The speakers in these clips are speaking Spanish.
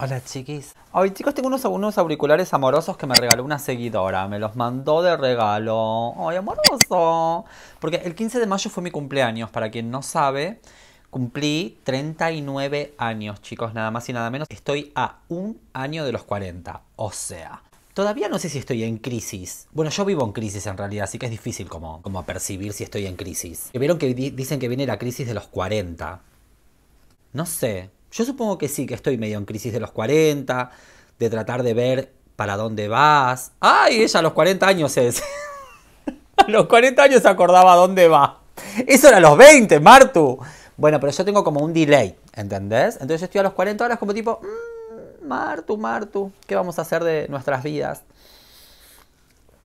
Hola chiquis. Hoy chicos tengo unos, unos auriculares amorosos que me regaló una seguidora. Me los mandó de regalo. ¡Ay, amoroso! Porque el 15 de mayo fue mi cumpleaños. Para quien no sabe, cumplí 39 años chicos, nada más y nada menos. Estoy a un año de los 40. O sea, todavía no sé si estoy en crisis. Bueno, yo vivo en crisis en realidad, así que es difícil como, como percibir si estoy en crisis. Que vieron que dicen que viene la crisis de los 40. No sé, yo supongo que sí, que estoy medio en crisis de los 40, de tratar de ver para dónde vas. ¡Ay! Ella a los 40 años es. a los 40 años se acordaba dónde va. Eso era a los 20, Martu. Bueno, pero yo tengo como un delay, ¿entendés? Entonces yo estoy a los 40 horas como tipo, mm, Martu, Martu, ¿qué vamos a hacer de nuestras vidas?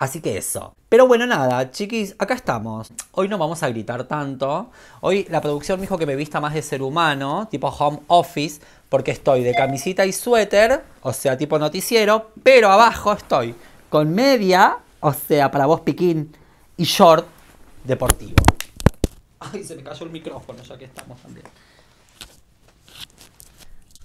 Así que eso. Pero bueno, nada, chiquis, acá estamos. Hoy no vamos a gritar tanto. Hoy la producción me dijo que me vista más de ser humano, tipo home office, porque estoy de camisita y suéter, o sea, tipo noticiero, pero abajo estoy con media, o sea, para vos piquín, y short deportivo. Ay, se me cayó el micrófono, ya que estamos también.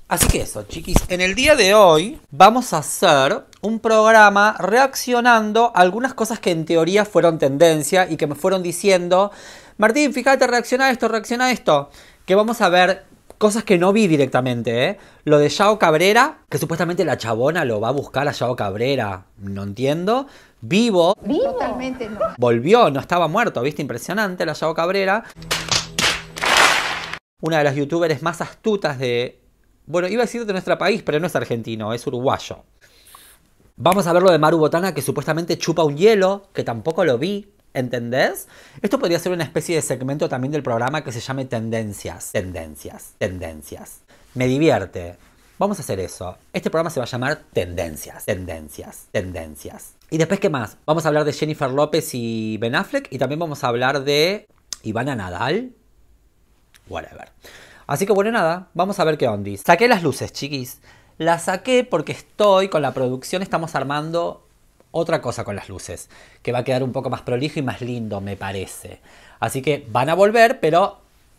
Así que eso, chiquis, en el día de hoy vamos a hacer un programa reaccionando a algunas cosas que en teoría fueron tendencia y que me fueron diciendo, Martín, fíjate, reacciona a esto, reacciona a esto, que vamos a ver cosas que no vi directamente, ¿eh? Lo de Yao Cabrera, que supuestamente la chabona lo va a buscar a Yao Cabrera, no entiendo. Vivo. ¿Vivo? Totalmente no. Volvió, no estaba muerto, ¿viste? Impresionante la Yao Cabrera. Una de las youtubers más astutas de bueno, iba a decir de nuestro país, pero no es argentino, es uruguayo. Vamos a ver lo de Maru Botana que supuestamente chupa un hielo, que tampoco lo vi. ¿Entendés? Esto podría ser una especie de segmento también del programa que se llame Tendencias. Tendencias. Tendencias. Me divierte. Vamos a hacer eso. Este programa se va a llamar Tendencias. Tendencias. Tendencias. Y después, ¿qué más? Vamos a hablar de Jennifer López y Ben Affleck. Y también vamos a hablar de Ivana Nadal. Whatever. Así que bueno, nada, vamos a ver qué ondis. Saqué las luces, chiquis. La saqué porque estoy con la producción, estamos armando otra cosa con las luces, que va a quedar un poco más prolijo y más lindo, me parece. Así que van a volver, pero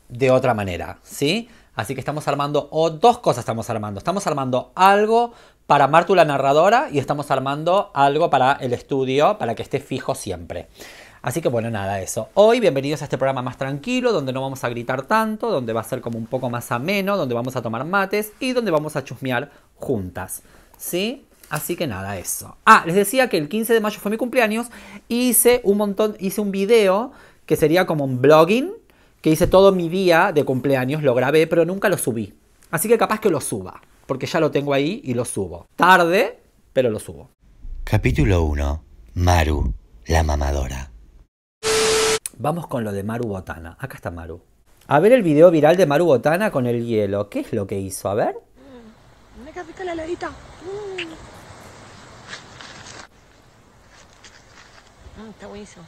de otra manera, ¿sí? Así que estamos armando, o dos cosas estamos armando. Estamos armando algo para Martu la narradora y estamos armando algo para el estudio, para que esté fijo siempre. Así que bueno, nada, eso. Hoy bienvenidos a este programa más tranquilo, donde no vamos a gritar tanto, donde va a ser como un poco más ameno, donde vamos a tomar mates y donde vamos a chusmear juntas. ¿Sí? Así que nada, eso. Ah, les decía que el 15 de mayo fue mi cumpleaños. Hice un montón, hice un video que sería como un blogging, que hice todo mi día de cumpleaños, lo grabé, pero nunca lo subí. Así que capaz que lo suba, porque ya lo tengo ahí y lo subo. Tarde, pero lo subo. Capítulo 1. Maru, la mamadora. Vamos con lo de Maru Botana. Acá está Maru. A ver el video viral de Maru Botana con el hielo. ¿Qué es lo que hizo? A ver pica, la ladita mm. mm, está buenísimo.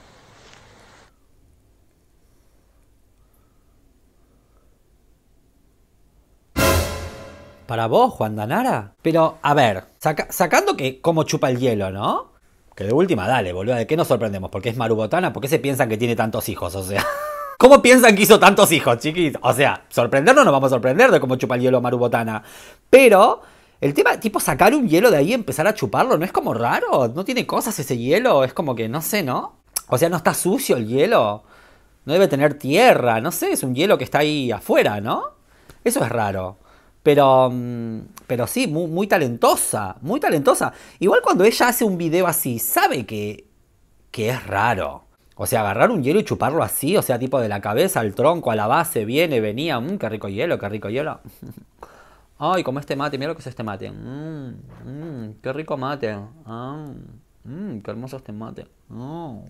Para vos, Juan Danara. Pero, a ver, sacando que cómo chupa el hielo, ¿no? Que de última, dale, boludo, ¿de qué nos sorprendemos? Porque es marubotana, ¿por qué se piensan que tiene tantos hijos? O sea, ¿cómo piensan que hizo tantos hijos, chiquis? O sea, sorprendernos nos vamos a sorprender de cómo chupa el hielo marubotana. Pero, el tema, tipo, sacar un hielo de ahí y empezar a chuparlo, ¿no es como raro? ¿No tiene cosas ese hielo? Es como que, no sé, ¿no? O sea, no está sucio el hielo. No debe tener tierra, no sé, es un hielo que está ahí afuera, ¿no? Eso es raro. Pero, mm, pero sí, muy, talentosa, muy talentosa. Igual cuando ella hace un video así, sabe que, que es raro. O sea, agarrar un hielo y chuparlo así, o sea, tipo de la cabeza al tronco, a la base, viene, venía, mmm, qué rico hielo, qué rico hielo. Ay, como este mate, mira lo que es este mate. Mmm, qué rico mate. Mmm, qué hermoso este mate. Oh.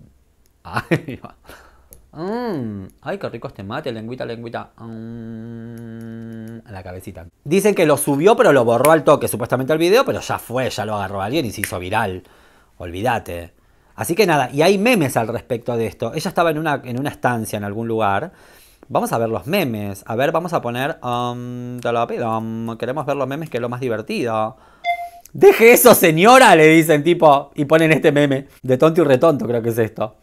Ah. Ay, mm, ay, qué rico este mate, lengüita, lengüita. a mm, la cabecita. Dicen que lo subió, pero lo borró al toque, supuestamente al video, pero ya fue, ya lo agarró alguien y se hizo viral. Olvídate. Así que nada, y hay memes al respecto de esto. Ella estaba en una, en una estancia en algún lugar Vamos a ver los memes. A ver, vamos a poner... Um, te lo pido. Um, queremos ver los memes que es lo más divertido. Deje eso, señora, le dicen tipo. Y ponen este meme. De tonto y retonto creo que es esto.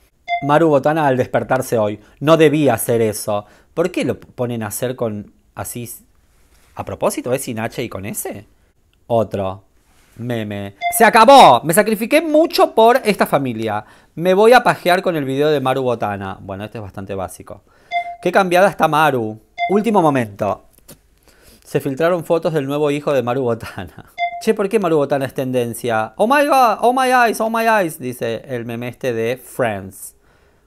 Maru Botana al despertarse hoy. No debía hacer eso. ¿Por qué lo ponen a hacer con así... A propósito, ¿es sin H y con S? Otro. Meme. Se acabó. Me sacrifiqué mucho por esta familia. Me voy a pajear con el video de Maru Botana. Bueno, este es bastante básico. Qué cambiada está Maru. Último momento. Se filtraron fotos del nuevo hijo de Maru Botana. Che, ¿por qué Maru Botana es tendencia? Oh my god, oh my eyes, oh my eyes, dice el meme este de Friends.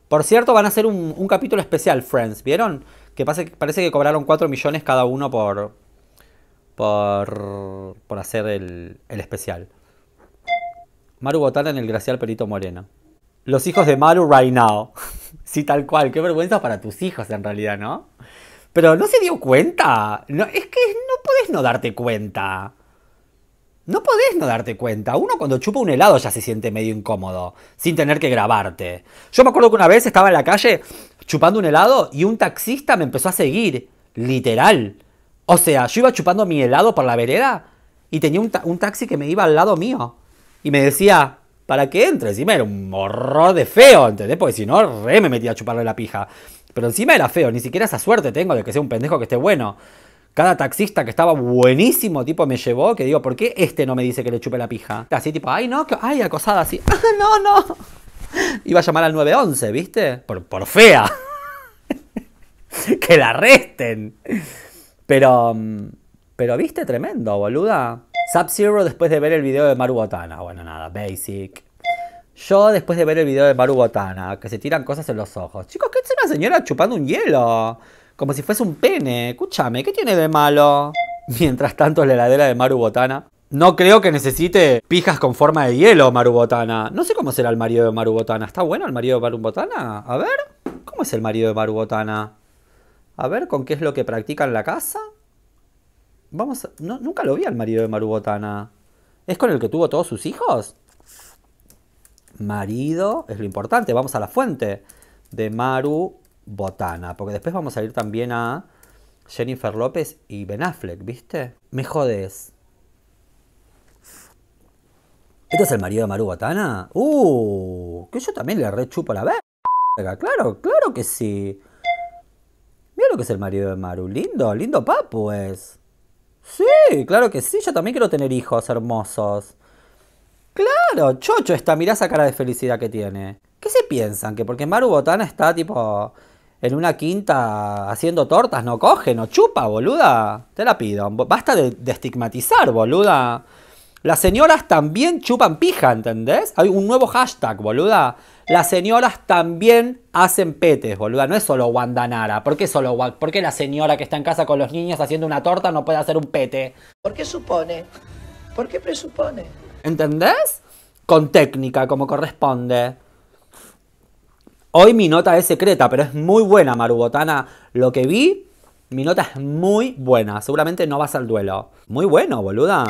Por cierto, van a hacer un, capítulo especial, Friends, ¿vieron? Que parece que cobraron 4 millones cada uno por. por. por hacer el, especial. Maru Botana en el Gracial Perito Moreno. Los hijos de Maru right now. Sí, tal cual. Qué vergüenza para tus hijos en realidad, ¿no? Pero no se dio cuenta. es que no podés no darte cuenta. No podés no darte cuenta. Uno cuando chupa un helado ya se siente medio incómodo, sin tener que grabarte. Yo me acuerdo que una vez estaba en la calle chupando un helado y un taxista me empezó a seguir. Literal. O sea, yo iba chupando mi helado por la vereda y tenía un taxi que me iba al lado mío. Y me decía, para que entre. Encima era un horror de feo, ¿entendés? Porque si no, re me metía a chuparle la pija. Pero encima era feo, ni siquiera esa suerte tengo de que sea un pendejo que esté bueno. Cada taxista que estaba buenísimo, tipo, me llevó, que digo, ¿por qué este no me dice que le chupe la pija? Así, tipo, ay, no, que, ay, acosada, así, no, no. Iba a llamar al 911, ¿viste? Por, fea. que la arresten. Pero, mm, pero, ¿viste? Tremendo, boluda. Sub-Zero después de ver el video de Maru Botana. Bueno, nada, basic. Yo después de ver el video de Maru Botana, que se tiran cosas en los ojos. Chicos, ¿qué es una señora chupando un hielo? Como si fuese un pene. Escúchame, ¿qué tiene de malo? Mientras tanto, la heladera de Maru Botana. No creo que necesite pijas con forma de hielo, Maru Botana. No sé cómo será el marido de Maru Botana. ¿Está bueno el marido de Maru Botana? A ver, ¿cómo es el marido de Maru Botana? A ver, ¿con qué es lo que practica en la casa? Vamos, no, nunca lo vi al marido de Maru Botana. ¿Es con el que tuvo todos sus hijos? Marido es lo importante. Vamos a la fuente de Maru Botana. Porque después vamos a ir también a Jennifer López y Ben Affleck, ¿viste? Me jodes. ¿Este es el marido de Maru Botana? ¡Uh! Que yo también le rechupo la verga. Claro, claro que sí. Mira lo que es el marido de Maru. Lindo, lindo papu es. Sí, claro que sí, yo también quiero tener hijos hermosos. Claro, chocho está, mirá esa cara de felicidad que tiene. ¿Qué se piensan? Que porque Maru Botana está tipo en una quinta haciendo tortas, no coge, no chupa, boluda. Te la pido. Basta de, de estigmatizar, boluda. Las señoras también chupan pija, ¿entendés? Hay un nuevo hashtag, boluda. Las señoras también hacen petes, boluda. No es solo Guandanara. ¿Por qué solo ¿Por qué la señora que está en casa con los niños haciendo una torta no puede hacer un pete? ¿Por qué supone? ¿Por qué presupone? ¿Entendés? Con técnica, como corresponde. Hoy mi nota es secreta, pero es muy buena, Marubotana. Lo que vi, mi nota es muy buena. Seguramente no vas al duelo. Muy bueno, boluda.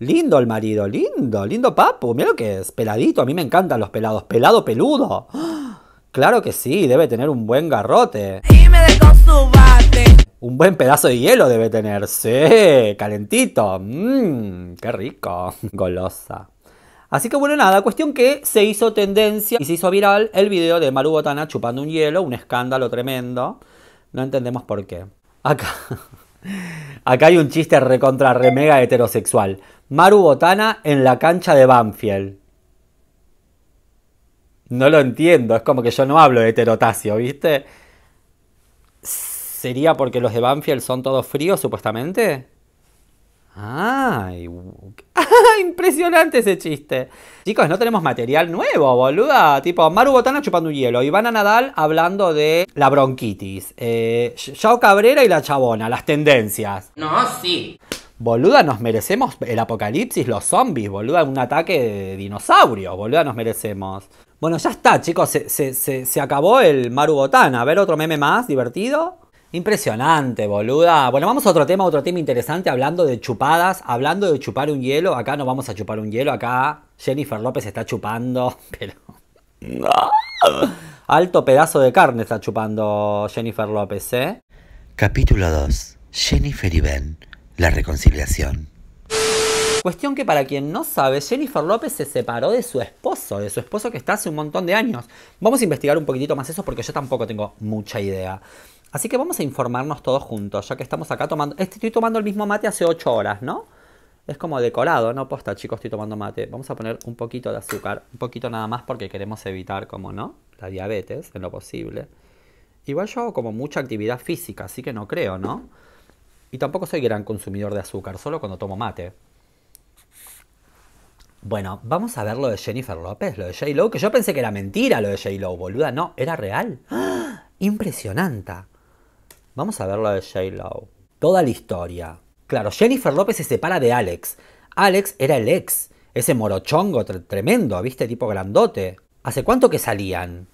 Lindo el marido, lindo, lindo papu. Mira lo que es, peladito. A mí me encantan los pelados. Pelado, peludo. Claro que sí, debe tener un buen garrote. Y me un buen pedazo de hielo debe tenerse, calentito. Mmm, qué rico. Golosa. Así que bueno, nada, cuestión que se hizo tendencia y se hizo viral el video de Maru Botana chupando un hielo, un escándalo tremendo. No entendemos por qué. Acá. Acá hay un chiste recontra remega heterosexual. Maru Botana en la cancha de Banfield. No lo entiendo, es como que yo no hablo de heterotasio, ¿viste? ¿Sería porque los de Banfield son todos fríos, supuestamente? Ay, impresionante ese chiste. Chicos, no tenemos material nuevo, boluda. Tipo, Maru Botana chupando hielo, Ivana Nadal hablando de la bronquitis, eh, Cabrera y la chabona, las tendencias. No, sí. Boluda, nos merecemos el apocalipsis, los zombies, boluda, un ataque de dinosaurios, boluda, nos merecemos. Bueno, ya está, chicos, se, acabó el Maru Botana. A ver, otro meme más divertido. Impresionante, boluda. Bueno, vamos a otro tema, otro tema interesante, hablando de chupadas, hablando de chupar un hielo. Acá no vamos a chupar un hielo, acá Jennifer López está chupando, pero... Alto pedazo de carne está chupando Jennifer López, ¿eh? Capítulo 2. Jennifer y Ben. La reconciliación. Cuestión que para quien no sabe, Jennifer López se separó de su esposo, de su esposo que está hace un montón de años. Vamos a investigar un poquitito más eso porque yo tampoco tengo mucha idea. Así que vamos a informarnos todos juntos, ya que estamos acá tomando... Eh, estoy tomando el mismo mate hace 8 horas, ¿no? Es como decorado, ¿no? Posta, chicos, estoy tomando mate. Vamos a poner un poquito de azúcar, un poquito nada más porque queremos evitar, como no, la diabetes en lo posible. Igual yo hago como mucha actividad física, así que no creo, ¿no? Y tampoco soy gran consumidor de azúcar, solo cuando tomo mate. Bueno, vamos a ver lo de Jennifer López, lo de J. Lowe, que yo pensé que era mentira lo de J. lo boluda. No, era real. ¡Ah! Impresionante. Vamos a ver lo de J. Toda la historia. Claro, Jennifer López se separa de Alex. Alex era el ex, ese morochongo tremendo, ¿viste? Tipo grandote. ¿Hace cuánto que salían?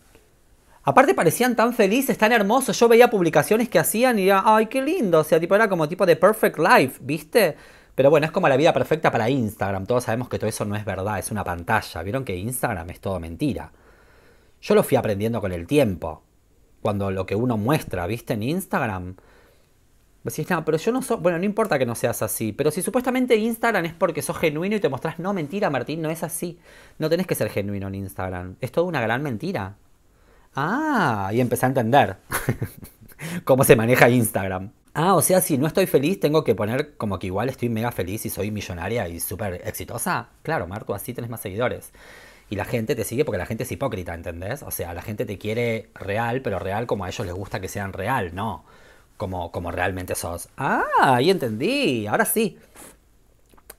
Aparte parecían tan felices, tan hermosos. Yo veía publicaciones que hacían y ay, qué lindo. O sea, tipo, era como tipo de perfect life, ¿viste? Pero bueno, es como la vida perfecta para Instagram. Todos sabemos que todo eso no es verdad, es una pantalla. Vieron que Instagram es todo mentira. Yo lo fui aprendiendo con el tiempo cuando lo que uno muestra, ¿viste? En Instagram. decís, no, pero yo no soy. Bueno, no importa que no seas así. Pero si supuestamente Instagram es porque sos genuino y te mostrás, no, mentira, Martín, no es así. No tenés que ser genuino en Instagram. Es toda una gran mentira. Ah, y empecé a entender cómo se maneja Instagram. Ah, o sea, si no estoy feliz, tengo que poner como que igual estoy mega feliz y soy millonaria y súper exitosa. Claro, Marco, así tenés más seguidores. Y la gente te sigue porque la gente es hipócrita, ¿entendés? O sea, la gente te quiere real, pero real como a ellos les gusta que sean real, no como, como realmente sos. Ah, ahí entendí, ahora sí.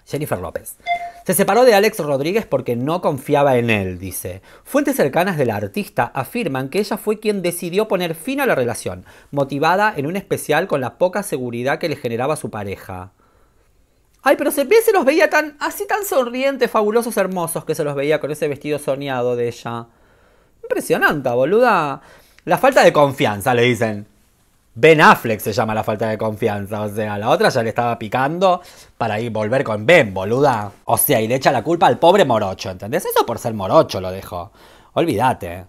Jennifer López. Se separó de Alex Rodríguez porque no confiaba en él, dice. Fuentes cercanas de la artista afirman que ella fue quien decidió poner fin a la relación, motivada en un especial con la poca seguridad que le generaba su pareja. Ay, pero se, los veía tan, así tan sonrientes, fabulosos, hermosos que se los veía con ese vestido soñado de ella. Impresionante, boluda. La falta de confianza, le dicen. Ben Affleck se llama la falta de confianza. O sea, la otra ya le estaba picando para ir volver con Ben, boluda. O sea, y le echa la culpa al pobre morocho, ¿entendés? Eso por ser morocho lo dejó. Olvídate.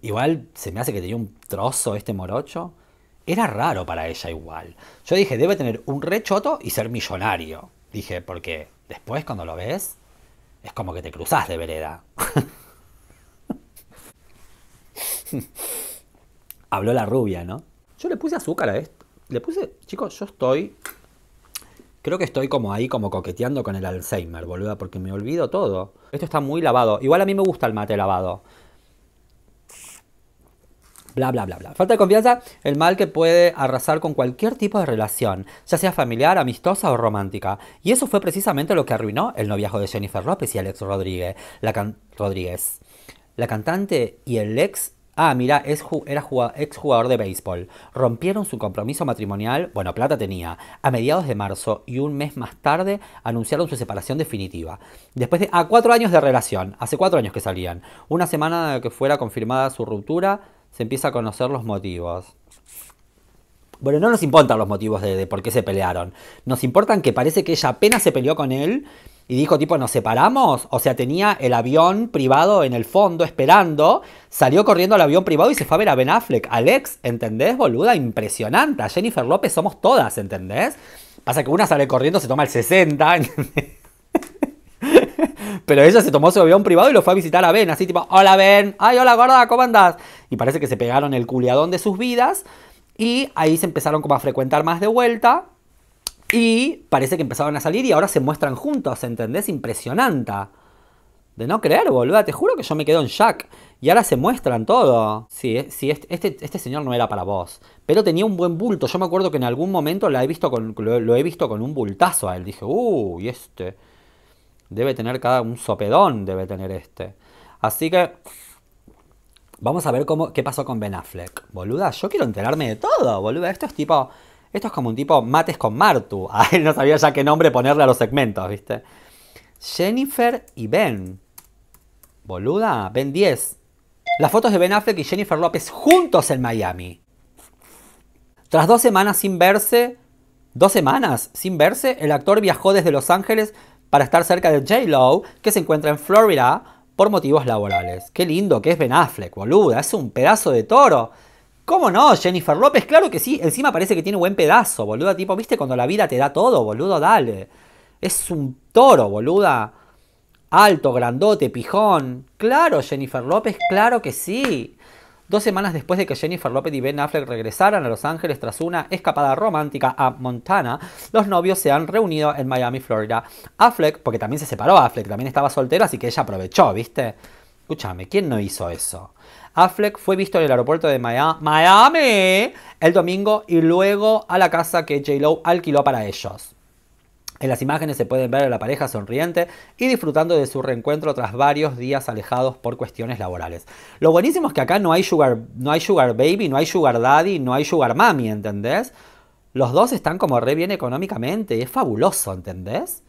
Igual se me hace que tenía un trozo este morocho. Era raro para ella igual. Yo dije, debe tener un rechoto y ser millonario. Dije, porque después cuando lo ves, es como que te cruzas de vereda. Habló la rubia, ¿no? Yo le puse azúcar a esto. Le puse, chicos, yo estoy... Creo que estoy como ahí, como coqueteando con el Alzheimer, boluda, porque me olvido todo. Esto está muy lavado. Igual a mí me gusta el mate lavado bla, bla, bla, bla. Falta de confianza, el mal que puede arrasar con cualquier tipo de relación, ya sea familiar, amistosa o romántica. Y eso fue precisamente lo que arruinó el noviazgo de Jennifer López y Alex Rodríguez. La Rodríguez. La cantante y el ex... Ah, mira, es era ex jugador de béisbol. Rompieron su compromiso matrimonial, bueno, plata tenía, a mediados de marzo y un mes más tarde anunciaron su separación definitiva. Después de a ah, cuatro años de relación, hace cuatro años que salían, una semana que fuera confirmada su ruptura, se empieza a conocer los motivos. Bueno, no nos importan los motivos de, por qué se pelearon. Nos importan que parece que ella apenas se peleó con él y dijo tipo, nos separamos. O sea, tenía el avión privado en el fondo esperando, salió corriendo al avión privado y se fue a ver a Ben Affleck. Alex, ¿entendés, boluda? Impresionante. A Jennifer López somos todas, ¿entendés? Pasa que una sale corriendo, se toma el 60, Pero ella se tomó su avión privado y lo fue a visitar a Ben, así tipo, hola Ben, ay, hola gorda, ¿cómo andas? Y parece que se pegaron el culeadón de sus vidas y ahí se empezaron como a frecuentar más de vuelta y parece que empezaron a salir y ahora se muestran juntos, ¿entendés? Impresionante. De no creer, boluda, te juro que yo me quedo en Jack. Y ahora se muestran todo. Sí, eh, sí este, este, este, señor no era para vos. Pero tenía un buen bulto. Yo me acuerdo que en algún momento la he visto lo, he visto con un bultazo a él. Dije, uy, este. Debe tener cada un sopedón, debe tener este. Así que vamos a ver cómo, qué pasó con Ben Affleck. Boluda, yo quiero enterarme de todo, boluda. Esto es tipo, esto es como un tipo mates con Martu. A ah, él no sabía ya qué nombre ponerle a los segmentos, ¿viste? Jennifer y Ben. Boluda, Ben 10. Las fotos de Ben Affleck y Jennifer López juntos en Miami. Tras dos semanas sin verse, dos semanas sin verse, el actor viajó desde Los Ángeles para estar cerca de J-Lo, que se encuentra en Florida por motivos laborales. Qué lindo que es Ben Affleck, boluda, es un pedazo de toro. ¿Cómo no? Jennifer López, claro que sí, encima parece que tiene buen pedazo, boluda, tipo, viste, cuando la vida te da todo, boludo, dale. Es un toro, boluda. Alto, grandote, pijón. Claro, Jennifer López, claro que sí dos semanas después de que Jennifer Lopez y Ben Affleck regresaran a Los Ángeles tras una escapada romántica a Montana, los novios se han reunido en Miami, Florida. Affleck, porque también se separó Affleck, también estaba soltero, así que ella aprovechó, ¿viste? Escúchame, ¿quién no hizo eso? Affleck fue visto en el aeropuerto de Miami el domingo y luego a la casa que J-Lo alquiló para ellos. En las imágenes se pueden ver a la pareja sonriente y disfrutando de su reencuentro tras varios días alejados por cuestiones laborales. Lo buenísimo es que acá no hay sugar, no hay sugar baby, no hay sugar daddy, no hay sugar mami, ¿entendés? Los dos están como re bien económicamente, es fabuloso, ¿entendés?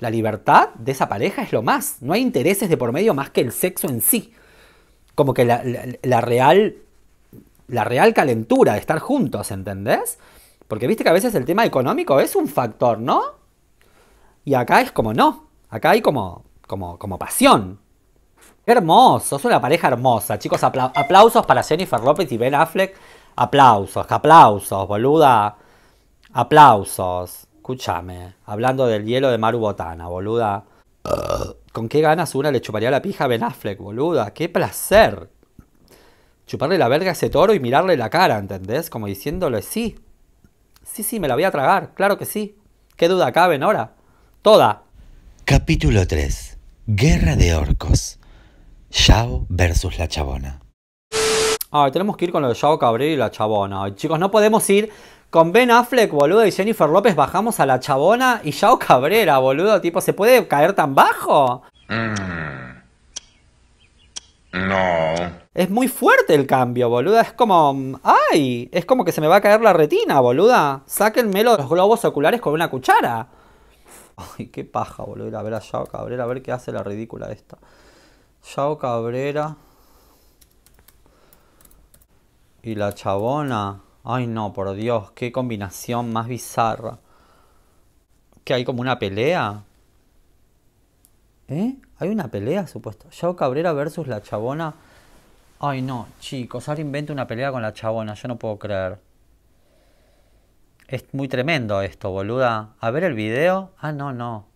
La libertad de esa pareja es lo más, no hay intereses de por medio más que el sexo en sí. Como que la real la real calentura de estar juntos, ¿entendés? Porque viste que a veces el tema económico es un factor, ¿no? Y acá es como no. Acá hay como, como, como pasión. Hermoso, es una pareja hermosa. Chicos, aplausos para Jennifer López y Ben Affleck. Aplausos, aplausos, boluda. Aplausos. Escúchame, hablando del hielo de Maru Botana, boluda. ¿Con qué ganas una le chuparía la pija a Ben Affleck, boluda? ¡Qué placer! Chuparle la verga a ese toro y mirarle la cara, ¿entendés? Como diciéndole, sí. Sí, sí, me la voy a tragar, claro que sí. ¿Qué duda cabe, ahora Toda. Capítulo 3. Guerra de orcos. Yao versus la chabona. Ay, tenemos que ir con los de Yao Cabrera y la chabona. chicos, no podemos ir con Ben Affleck, boludo, y Jennifer López bajamos a la chabona y Yao Cabrera, boludo. Tipo, ¿se puede caer tan bajo? Mm. No. Es muy fuerte el cambio, boluda. Es como. Mm, ¡Ay! Es como que se me va a caer la retina, boluda. Sáquenmelo los globos oculares con una cuchara. Ay, qué paja volver a ver a Yao Cabrera, a ver qué hace la ridícula esta. Yao Cabrera. Y la chabona. Ay, no, por Dios, qué combinación más bizarra. ¿Que hay como una pelea? ¿Eh? ¿Hay una pelea, supuesto? Yao Cabrera versus la chabona. Ay, no, chicos, ahora invento una pelea con la chabona, yo no puedo creer. Es muy tremendo esto, boluda. A ver el video. Ah, no, no.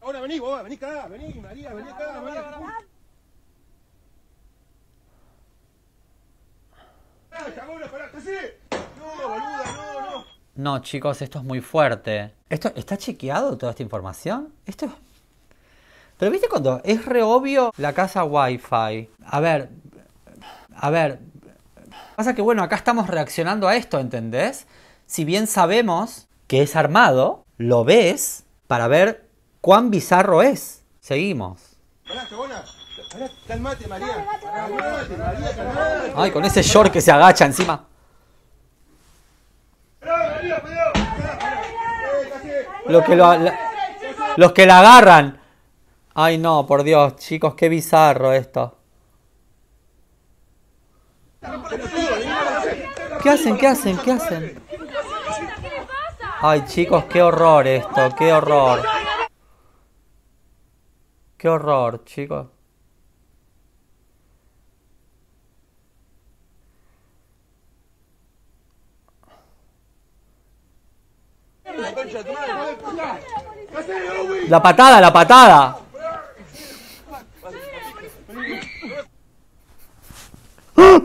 Ahora vení, vos, vení acá, vení, María, vení acá, María. No, no, chicos, esto es muy fuerte. ¿Esto está chequeado toda esta información? Esto es... Pero viste cuando es re obvio la casa Wi-Fi. A ver, a ver. Pasa que bueno, acá estamos reaccionando a esto, ¿entendés? si bien sabemos que es armado, lo ves para ver cuán bizarro es. Seguimos. Ay, con ese short que se agacha encima. que, los que la agarran. Ay, no, por Dios, chicos, qué bizarro esto. ¿eh? ¿Qué hacen? ¿Qué hacen? ¿Qué hacen? Ay, chicos, qué horror esto, qué horror. Qué horror, chicos. La patada, la patada.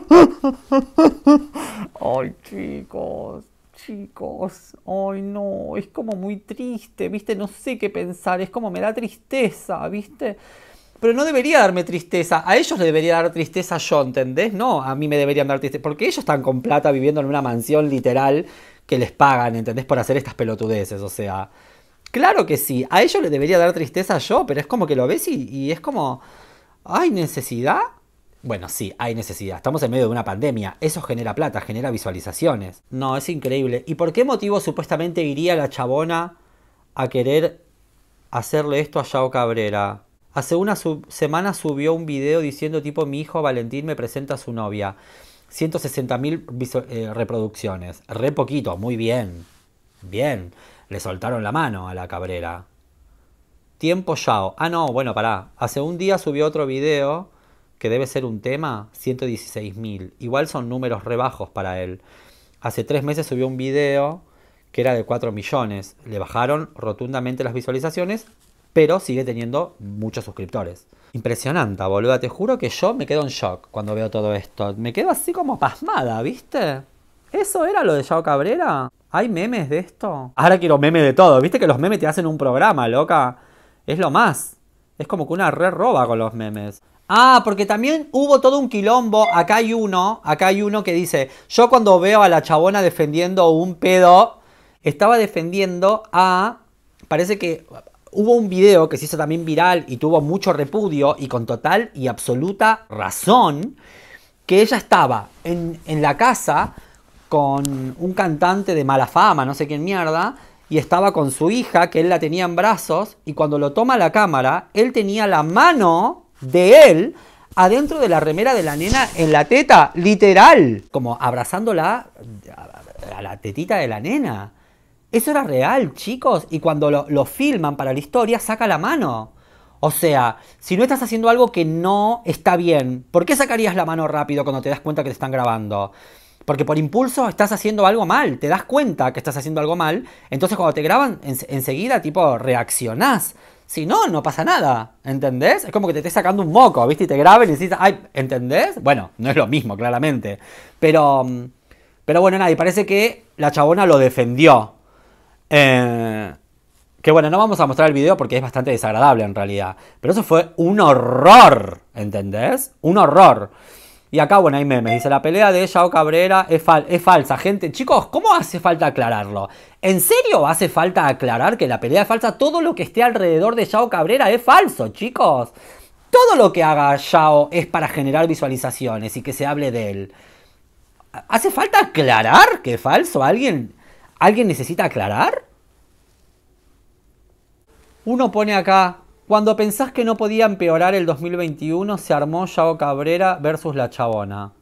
Ay, chicos chicos, ay no, es como muy triste, viste, no sé qué pensar, es como me da tristeza, viste. Pero no debería darme tristeza, a ellos le debería dar tristeza yo, ¿entendés? No, a mí me deberían dar tristeza, porque ellos están con plata viviendo en una mansión literal que les pagan, ¿entendés? Por hacer estas pelotudeces, o sea. Claro que sí, a ellos le debería dar tristeza yo, pero es como que lo ves y, es como, ¿hay necesidad. Bueno, sí, hay necesidad. Estamos en medio de una pandemia. Eso genera plata, genera visualizaciones. No, es increíble. ¿Y por qué motivo supuestamente iría la chabona a querer hacerle esto a Yao Cabrera? Hace una semana subió un video diciendo tipo mi hijo Valentín me presenta a su novia. 160 mil eh, reproducciones. Re poquito, muy bien. Bien. Le soltaron la mano a la Cabrera. Tiempo Yao. Ah, no, bueno, pará. Hace un día subió otro video que debe ser un tema, 116.000. Igual son números rebajos para él. Hace tres meses subió un video que era de 4 millones. Le bajaron rotundamente las visualizaciones, pero sigue teniendo muchos suscriptores. Impresionante, boluda. Te juro que yo me quedo en shock cuando veo todo esto. Me quedo así como pasmada, ¿viste? ¿Eso era lo de Yao Cabrera? ¿Hay memes de esto? Ahora quiero memes de todo. ¿Viste que los memes te hacen un programa, loca? Es lo más. Es como que una re roba con los memes. Ah, porque también hubo todo un quilombo. Acá hay uno, acá hay uno que dice, yo cuando veo a la chabona defendiendo un pedo, estaba defendiendo a... Parece que hubo un video que se hizo también viral y tuvo mucho repudio y con total y absoluta razón, que ella estaba en, en la casa con un cantante de mala fama, no sé quién mierda, y estaba con su hija, que él la tenía en brazos, y cuando lo toma la cámara, él tenía la mano de él adentro de la remera de la nena en la teta, literal, como abrazándola a la tetita de la nena. Eso era real, chicos, y cuando lo, filman para la historia, saca la mano. O sea, si no estás haciendo algo que no está bien, ¿por qué sacarías la mano rápido cuando te das cuenta que te están grabando? Porque por impulso estás haciendo algo mal, te das cuenta que estás haciendo algo mal, entonces cuando te graban enseguida, tipo, reaccionás. Si no, no pasa nada, ¿entendés? Es como que te estés sacando un moco, ¿viste? Y te graben y decís, ay, ¿entendés? Bueno, no es lo mismo, claramente. Pero, mm, pero bueno, nada, y parece que la chabona lo defendió. Eh, que bueno, no vamos a mostrar el video porque es bastante desagradable en realidad. Pero eso fue un horror, ¿entendés? Un horror. Y acá, bueno, hay memes. Dice, la pelea de Yao Cabrera es, falsa. Gente, chicos, ¿cómo hace falta aclararlo? ¿En serio hace falta aclarar que la pelea es falsa? Todo lo que esté alrededor de Yao Cabrera es falso, chicos. Todo lo que haga Yao es para generar visualizaciones y que se hable de él. ¿Hace falta aclarar que es falso? ¿Alguien, ¿alguien necesita aclarar? Uno pone acá, cuando pensás que no podía empeorar el 2021, se armó Yao Cabrera versus La Chabona.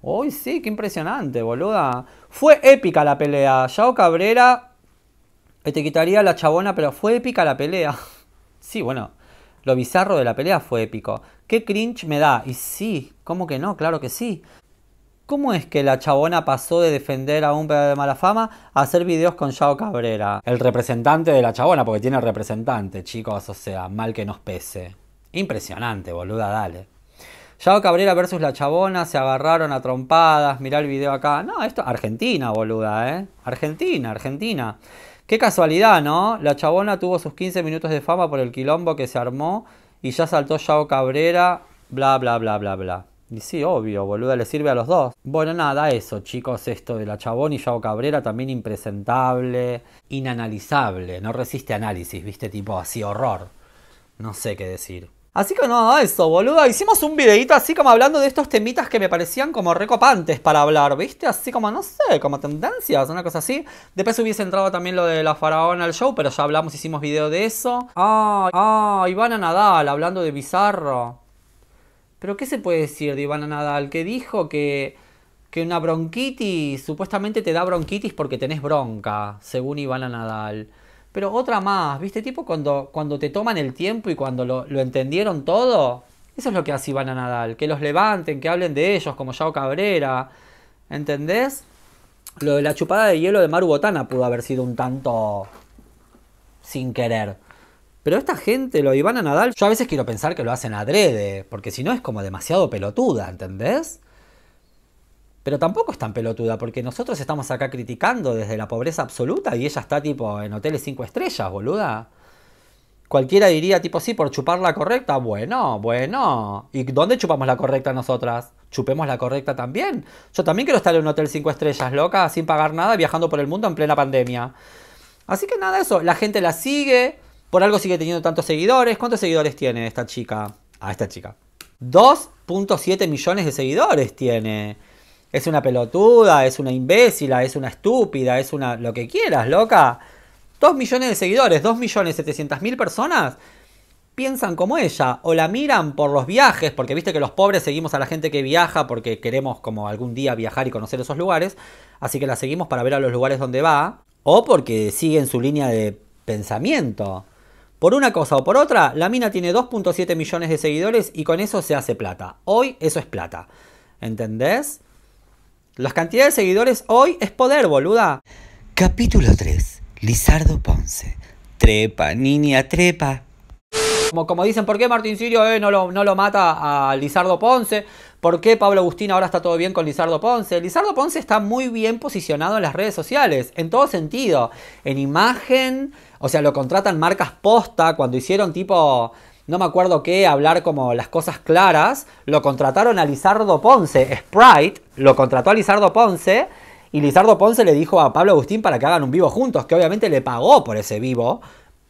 Uy, sí, qué impresionante, boluda. Fue épica la pelea. Yao Cabrera eh, te quitaría La Chabona, pero fue épica la pelea. Sí, bueno, lo bizarro de la pelea fue épico. ¿Qué cringe me da? Y sí, ¿cómo que no? Claro que sí. ¿Cómo es que la chabona pasó de defender a un pedo de mala fama a hacer videos con Yao Cabrera? El representante de la chabona, porque tiene representante, chicos, o sea, mal que nos pese. Impresionante, boluda, dale. Yao Cabrera versus la chabona, se agarraron a trompadas, mirá el video acá. No, esto, es Argentina, boluda, ¿eh? Argentina, Argentina. Qué casualidad, ¿no? La chabona tuvo sus 15 minutos de fama por el quilombo que se armó y ya saltó Yao Cabrera, bla, bla, bla, bla, bla. Y sí, obvio, boluda, le sirve a los dos. Bueno, nada, eso, chicos, esto de la Chabón y Yao Cabrera también impresentable, inanalizable, no resiste análisis, viste, tipo así, horror. No sé qué decir. Así que nada, eso, boluda. Hicimos un videito así como hablando de estos temitas que me parecían como recopantes para hablar, ¿viste? Así como, no sé, como tendencias, una cosa así. Después hubiese entrado también lo de la faraona al show, pero ya hablamos, hicimos video de eso. Ah, ah, Ivana Nadal hablando de Bizarro. Pero ¿qué se puede decir de Ivana Nadal? Que dijo que, que una bronquitis, supuestamente te da bronquitis porque tenés bronca, según Ivana Nadal. Pero otra más, ¿viste? Tipo cuando, cuando te toman el tiempo y cuando lo, lo entendieron todo. Eso es lo que hace Ivana Nadal, que los levanten, que hablen de ellos, como Yao Cabrera. ¿Entendés? Lo de la chupada de hielo de Maru Botana pudo haber sido un tanto sin querer. Pero esta gente, lo iban a Nadal, yo a veces quiero pensar que lo hacen adrede, porque si no es como demasiado pelotuda, ¿entendés? Pero tampoco es tan pelotuda, porque nosotros estamos acá criticando desde la pobreza absoluta y ella está tipo en hoteles 5 estrellas, boluda. Cualquiera diría tipo, sí, por chupar la correcta, bueno, bueno. ¿Y dónde chupamos la correcta nosotras? Chupemos la correcta también. Yo también quiero estar en un hotel 5 estrellas, loca, sin pagar nada, viajando por el mundo en plena pandemia. Así que nada, eso, la gente la sigue por algo sigue teniendo tantos seguidores. ¿Cuántos seguidores tiene esta chica? Ah, esta chica. 2.7 millones de seguidores tiene. Es una pelotuda, es una imbécila, es una estúpida, es una... lo que quieras, loca. 2 millones de seguidores, 2 millones 700 mil personas piensan como ella o la miran por los viajes, porque viste que los pobres seguimos a la gente que viaja porque queremos como algún día viajar y conocer esos lugares, así que la seguimos para ver a los lugares donde va, o porque siguen su línea de pensamiento. Por una cosa o por otra, la mina tiene 2.7 millones de seguidores y con eso se hace plata. Hoy eso es plata. ¿Entendés? Las cantidades de seguidores hoy es poder, boluda. Capítulo 3. Lizardo Ponce. Trepa, niña, trepa. Como, dicen, ¿por qué Martín Sirio eh, no, lo, no lo mata a Lizardo Ponce? ¿Por qué Pablo Agustín ahora está todo bien con Lizardo Ponce? Lizardo Ponce está muy bien posicionado en las redes sociales, en todo sentido. En imagen, o sea, lo contratan marcas posta cuando hicieron tipo no me acuerdo qué, hablar como las cosas claras, lo contrataron a Lizardo Ponce, Sprite, lo contrató a Lizardo Ponce y Lizardo Ponce le dijo a Pablo Agustín para que hagan un vivo juntos, que obviamente le pagó por ese vivo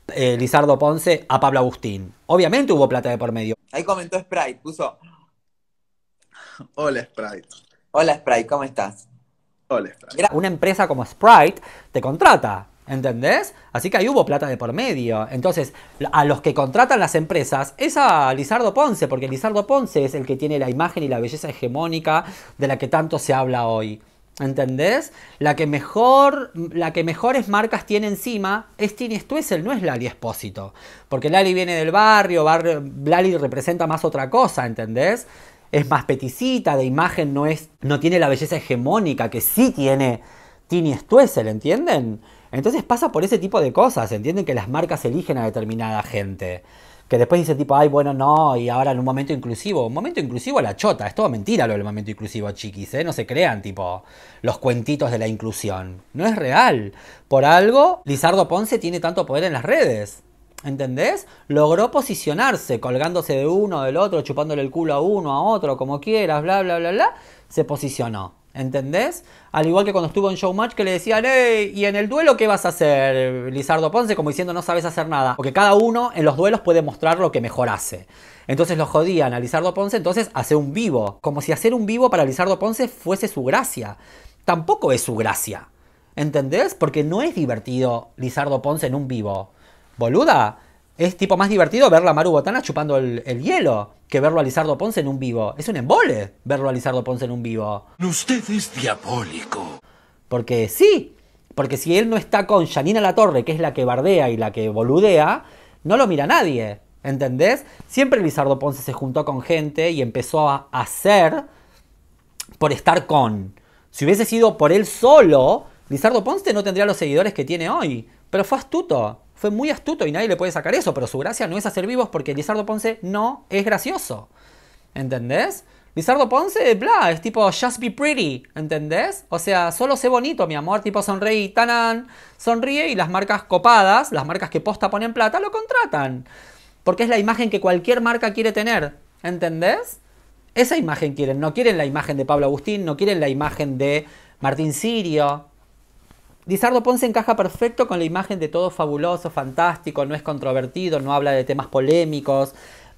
eh, Lizardo Ponce a Pablo Agustín. Obviamente hubo plata de por medio. Ahí comentó Sprite, puso, Hola Sprite. Hola Sprite, ¿cómo estás? Hola Sprite. Una empresa como Sprite te contrata, ¿entendés? Así que ahí hubo plata de por medio. Entonces, a los que contratan las empresas es a Lizardo Ponce, porque Lizardo Ponce es el que tiene la imagen y la belleza hegemónica de la que tanto se habla hoy. ¿Entendés? La que, mejor, la que mejores marcas tiene encima es Tini Stuessel, no es Lali Espósito. Porque Lali viene del barrio, barrio, Lali representa más otra cosa, ¿entendés? es más peticita, de imagen no, es, no tiene la belleza hegemónica que sí tiene Tini le ¿entienden? Entonces pasa por ese tipo de cosas, ¿entienden? Que las marcas eligen a determinada gente. Que después dice tipo, ay, bueno, no, y ahora en un momento inclusivo. Un momento inclusivo a la chota, es todo mentira lo del momento inclusivo, chiquis, ¿eh? No se crean, tipo, los cuentitos de la inclusión. No es real. Por algo, Lizardo Ponce tiene tanto poder en las redes. ¿Entendés? Logró posicionarse, colgándose de uno, del otro, chupándole el culo a uno, a otro, como quieras, bla, bla, bla, bla. Se posicionó. ¿Entendés? Al igual que cuando estuvo en Showmatch que le decían, hey, ¿y en el duelo qué vas a hacer, Lizardo Ponce? Como diciendo, no sabes hacer nada. Porque cada uno en los duelos puede mostrar lo que mejor hace. Entonces lo jodían a Lizardo Ponce, entonces hace un vivo. Como si hacer un vivo para Lizardo Ponce fuese su gracia. Tampoco es su gracia. ¿Entendés? Porque no es divertido Lizardo Ponce en un vivo boluda, es tipo más divertido ver a Maru Botana chupando el, el, hielo que verlo a Lizardo Ponce en un vivo. Es un embole verlo a Lizardo Ponce en un vivo. Usted es diabólico. Porque sí, porque si él no está con Janina La Torre, que es la que bardea y la que boludea, no lo mira nadie. ¿Entendés? Siempre Lizardo Ponce se juntó con gente y empezó a hacer por estar con. Si hubiese sido por él solo, Lizardo Ponce no tendría los seguidores que tiene hoy. Pero fue astuto fue muy astuto y nadie le puede sacar eso, pero su gracia no es hacer vivos porque Lizardo Ponce no es gracioso. ¿Entendés? Lizardo Ponce, bla, es tipo just be pretty, ¿entendés? O sea, solo sé bonito, mi amor, tipo sonreí, tanan, sonríe y las marcas copadas, las marcas que posta ponen plata, lo contratan. Porque es la imagen que cualquier marca quiere tener, ¿entendés? Esa imagen quieren, no quieren la imagen de Pablo Agustín, no quieren la imagen de Martín Sirio, Lizardo Ponce encaja perfecto con la imagen de todo fabuloso, fantástico, no es controvertido, no habla de temas polémicos,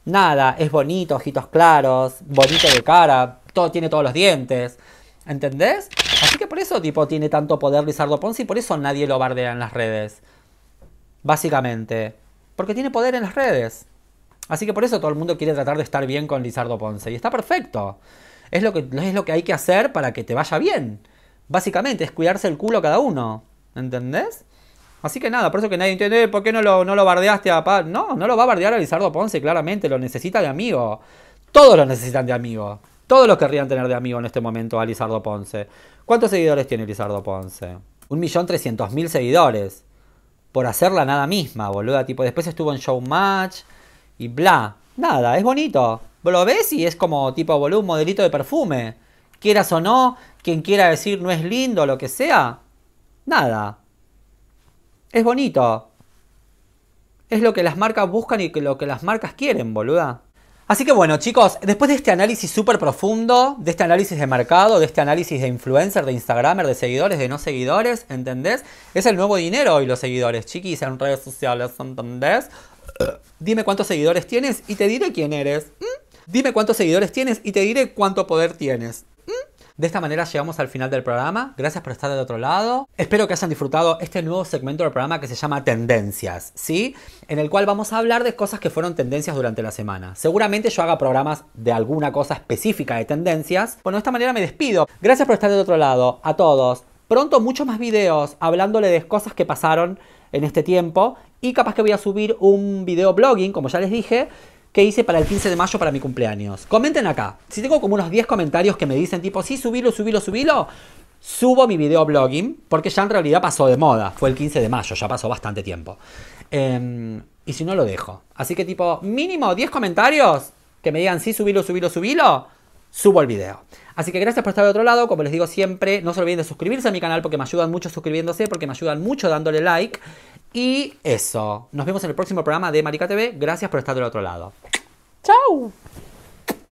nada, es bonito, ojitos claros, bonito de cara, todo tiene todos los dientes. ¿Entendés? Así que por eso tipo tiene tanto poder Lizardo Ponce y por eso nadie lo bardea en las redes. Básicamente, porque tiene poder en las redes. Así que por eso todo el mundo quiere tratar de estar bien con Lizardo Ponce y está perfecto. Es lo que es lo que hay que hacer para que te vaya bien. Básicamente es cuidarse el culo cada uno. ¿Entendés? Así que nada, por eso que nadie entiende, eh, ¿por qué no lo, no lo bardeaste a Paz? No, no lo va a bardear a Lizardo Ponce, claramente, lo necesita de amigo. Todos lo necesitan de amigo. Todos lo querrían tener de amigo en este momento a Lizardo Ponce. ¿Cuántos seguidores tiene Lizardo Ponce? Un millón trescientos mil seguidores. Por hacerla nada misma, boluda. Tipo, después estuvo en Showmatch y bla. Nada, es bonito. Lo ves y es como, tipo, boludo, un modelito de perfume quieras o no, quien quiera decir no es lindo, lo que sea, nada. Es bonito. Es lo que las marcas buscan y lo que las marcas quieren, boluda. Así que bueno chicos, después de este análisis súper profundo, de este análisis de mercado, de este análisis de influencer, de instagramer, de seguidores, de no seguidores, ¿entendés? Es el nuevo dinero hoy los seguidores, chiquis, en redes sociales, ¿entendés? Dime cuántos seguidores tienes y te diré quién eres. ¿Mm? Dime cuántos seguidores tienes y te diré cuánto poder tienes. De esta manera llegamos al final del programa. Gracias por estar del otro lado. Espero que hayan disfrutado este nuevo segmento del programa que se llama Tendencias, ¿sí? En el cual vamos a hablar de cosas que fueron tendencias durante la semana. Seguramente yo haga programas de alguna cosa específica de tendencias. Bueno, de esta manera me despido. Gracias por estar del otro lado. A todos. Pronto muchos más videos hablándole de cosas que pasaron en este tiempo y capaz que voy a subir un video blogging, como ya les dije, ¿Qué hice para el 15 de mayo para mi cumpleaños. Comenten acá. Si tengo como unos 10 comentarios que me dicen tipo, sí, subilo, subilo, subilo, subo mi video blogging porque ya en realidad pasó de moda. Fue el 15 de mayo, ya pasó bastante tiempo. Em, y si no, lo dejo. Así que tipo, mínimo 10 comentarios que me digan, sí, subilo, subilo, subilo, subo el video. Así que gracias por estar de otro lado, como les digo siempre, no se olviden de suscribirse a mi canal porque me ayudan mucho suscribiéndose, porque me ayudan mucho dándole like. Y eso. Nos vemos en el próximo programa de Marica TV. Gracias por estar del otro lado. ¡Chao!